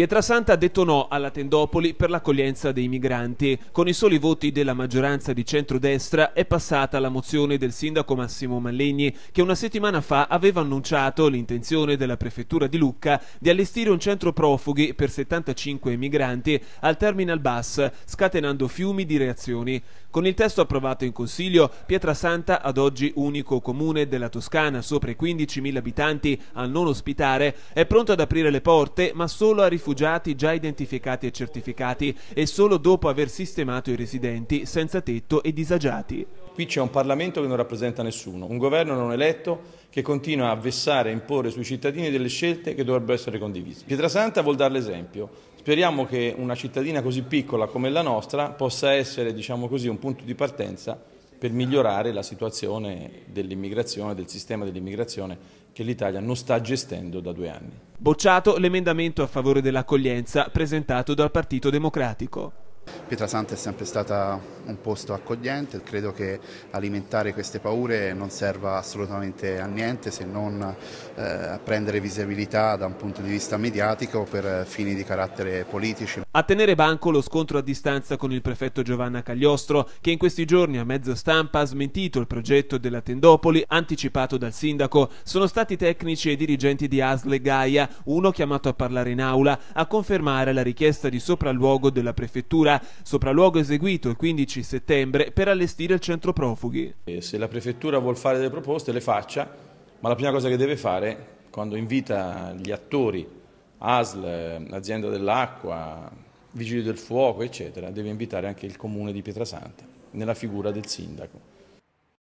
Pietrasanta ha detto no alla Tendopoli per l'accoglienza dei migranti. Con i soli voti della maggioranza di centrodestra è passata la mozione del sindaco Massimo Mallegni che una settimana fa aveva annunciato l'intenzione della prefettura di Lucca di allestire un centro profughi per 75 migranti al terminal bus, scatenando fiumi di reazioni. Con il testo approvato in Consiglio, Pietrasanta, ad oggi unico comune della Toscana sopra i 15.000 abitanti a non ospitare, è pronto ad aprire le porte ma solo a rifugiati rifugiati già identificati e certificati e solo dopo aver sistemato i residenti senza tetto e disagiati. Qui c'è un Parlamento che non rappresenta nessuno, un governo non eletto che continua a vessare e imporre sui cittadini delle scelte che dovrebbero essere condivise. Pietrasanta vuol dare l'esempio. Speriamo che una cittadina così piccola come la nostra possa essere, diciamo così, un punto di partenza per migliorare la situazione dell'immigrazione, del sistema dell'immigrazione che l'Italia non sta gestendo da due anni. Bocciato l'emendamento a favore dell'accoglienza presentato dal Partito Democratico. Pietrasanta è sempre stata un posto accogliente, credo che alimentare queste paure non serva assolutamente a niente se non eh, a prendere visibilità da un punto di vista mediatico per fini di carattere politici. A tenere banco lo scontro a distanza con il prefetto Giovanna Cagliostro, che in questi giorni a mezzo stampa ha smentito il progetto della Tendopoli anticipato dal sindaco. Sono stati tecnici e dirigenti di Asle Gaia, uno chiamato a parlare in aula, a confermare la richiesta di sopralluogo della prefettura sopralluogo eseguito il 15 settembre per allestire il centro profughi. Se la prefettura vuole fare delle proposte le faccia, ma la prima cosa che deve fare quando invita gli attori, ASL, azienda dell'acqua, vigili del fuoco, eccetera, deve invitare anche il comune di Pietrasanta nella figura del sindaco.